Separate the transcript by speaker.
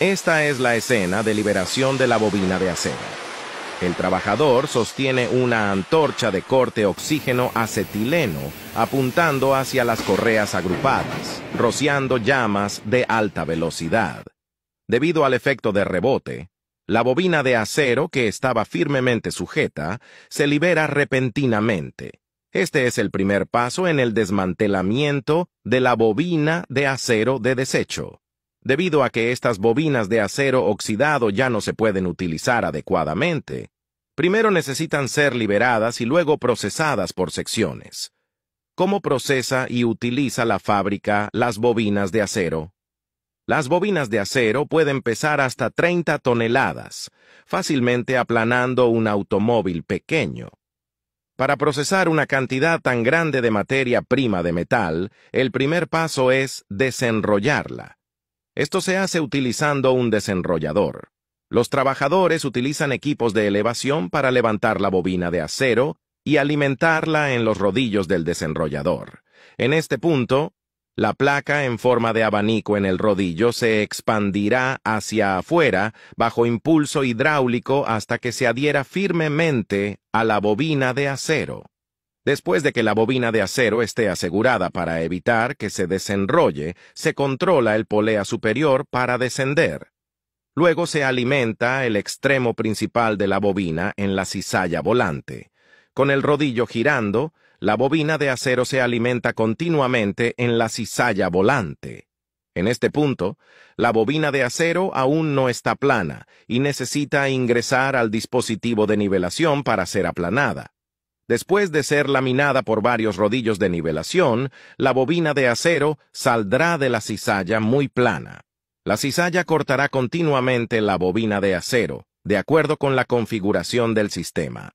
Speaker 1: Esta es la escena de liberación de la bobina de acero. El trabajador sostiene una antorcha de corte oxígeno acetileno apuntando hacia las correas agrupadas, rociando llamas de alta velocidad. Debido al efecto de rebote, la bobina de acero que estaba firmemente sujeta se libera repentinamente. Este es el primer paso en el desmantelamiento de la bobina de acero de desecho debido a que estas bobinas de acero oxidado ya no se pueden utilizar adecuadamente. Primero necesitan ser liberadas y luego procesadas por secciones. ¿Cómo procesa y utiliza la fábrica las bobinas de acero? Las bobinas de acero pueden pesar hasta 30 toneladas, fácilmente aplanando un automóvil pequeño. Para procesar una cantidad tan grande de materia prima de metal, el primer paso es desenrollarla. Esto se hace utilizando un desenrollador. Los trabajadores utilizan equipos de elevación para levantar la bobina de acero y alimentarla en los rodillos del desenrollador. En este punto, la placa en forma de abanico en el rodillo se expandirá hacia afuera bajo impulso hidráulico hasta que se adhiera firmemente a la bobina de acero. Después de que la bobina de acero esté asegurada para evitar que se desenrolle, se controla el polea superior para descender. Luego se alimenta el extremo principal de la bobina en la cizalla volante. Con el rodillo girando, la bobina de acero se alimenta continuamente en la cizalla volante. En este punto, la bobina de acero aún no está plana y necesita ingresar al dispositivo de nivelación para ser aplanada. Después de ser laminada por varios rodillos de nivelación, la bobina de acero saldrá de la cizalla muy plana. La cizalla cortará continuamente la bobina de acero, de acuerdo con la configuración del sistema.